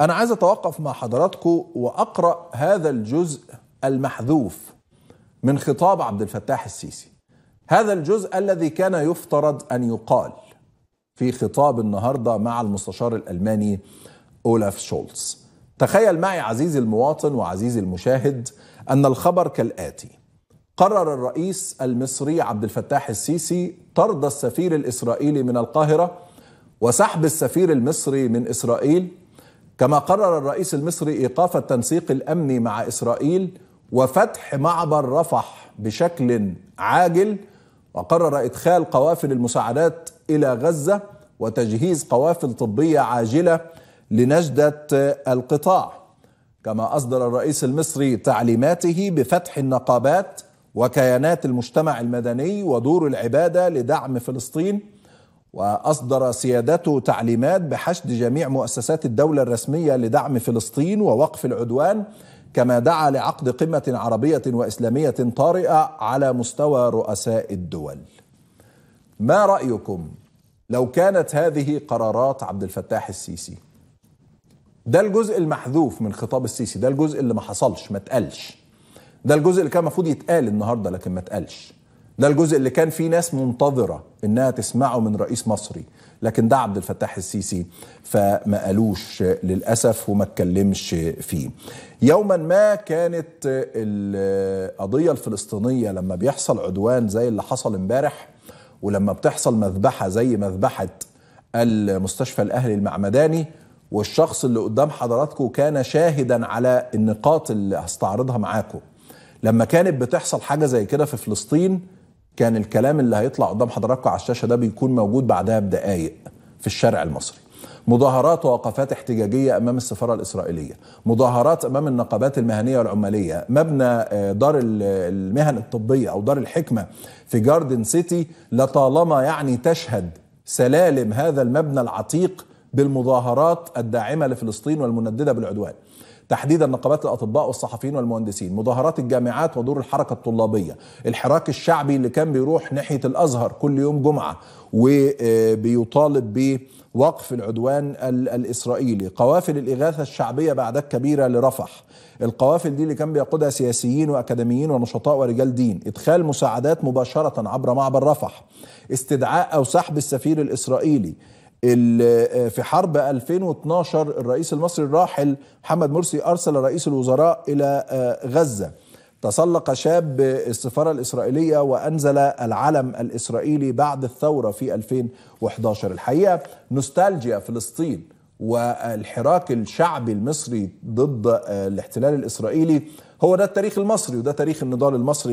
أنا عايز أتوقف مع حضراتكم وأقرأ هذا الجزء المحذوف من خطاب عبد الفتاح السيسي هذا الجزء الذي كان يفترض أن يقال في خطاب النهاردة مع المستشار الألماني أولاف شولتز تخيل معي عزيزي المواطن وعزيزي المشاهد أن الخبر كالآتي قرر الرئيس المصري عبد الفتاح السيسي طرد السفير الإسرائيلي من القاهرة وسحب السفير المصري من إسرائيل كما قرر الرئيس المصري ايقاف التنسيق الامني مع اسرائيل وفتح معبر رفح بشكل عاجل وقرر ادخال قوافل المساعدات الى غزه وتجهيز قوافل طبيه عاجله لنجده القطاع كما اصدر الرئيس المصري تعليماته بفتح النقابات وكيانات المجتمع المدني ودور العباده لدعم فلسطين واصدر سيادته تعليمات بحشد جميع مؤسسات الدوله الرسميه لدعم فلسطين ووقف العدوان كما دعا لعقد قمه عربيه واسلاميه طارئه على مستوى رؤساء الدول. ما رايكم لو كانت هذه قرارات عبد الفتاح السيسي؟ ده الجزء المحذوف من خطاب السيسي، ده الجزء اللي ما حصلش ما اتقالش. ده الجزء اللي كان المفروض يتقال النهارده لكن ما اتقالش. ده الجزء اللي كان فيه ناس منتظره انها تسمعه من رئيس مصري لكن ده عبد الفتاح السيسي فما قالوش للاسف وما اتكلمش فيه يوما ما كانت القضيه الفلسطينيه لما بيحصل عدوان زي اللي حصل امبارح ولما بتحصل مذبحه زي مذبحه المستشفى الاهلي المعمداني والشخص اللي قدام حضراتكم كان شاهدا على النقاط اللي هستعرضها معاكم لما كانت بتحصل حاجه زي كده في فلسطين كان الكلام اللي هيطلع قدام حضراتكم على الشاشه ده بيكون موجود بعدها بدقائق في الشارع المصري مظاهرات ووقفات احتجاجية أمام السفارة الإسرائيلية مظاهرات أمام النقابات المهنية والعمالية مبنى آه، دار المهن الطبية أو دار الحكمة في جاردن سيتي لطالما يعني تشهد سلالم هذا المبنى العتيق بالمظاهرات الداعمه لفلسطين والمندده بالعدوان تحديدا نقابات الاطباء والصحفيين والمهندسين مظاهرات الجامعات ودور الحركه الطلابيه الحراك الشعبي اللي كان بيروح ناحيه الازهر كل يوم جمعه وبيطالب بوقف العدوان الاسرائيلي قوافل الاغاثه الشعبيه بعدك كبيره لرفح القوافل دي اللي كان بيقودها سياسيين واكاديميين ونشطاء ورجال دين ادخال مساعدات مباشره عبر معبر رفح استدعاء او سحب السفير الاسرائيلي آه، في حرب 2012 الرئيس المصري الراحل محمد مرسي أرسل رئيس الوزراء إلى آه، غزة تسلق شاب السفارة الإسرائيلية وأنزل العلم الإسرائيلي بعد الثورة في 2011 الحقيقة نوستالجيا فلسطين والحراك الشعبي المصري ضد آه، الاحتلال الإسرائيلي هو ده التاريخ المصري وده تاريخ النضال المصري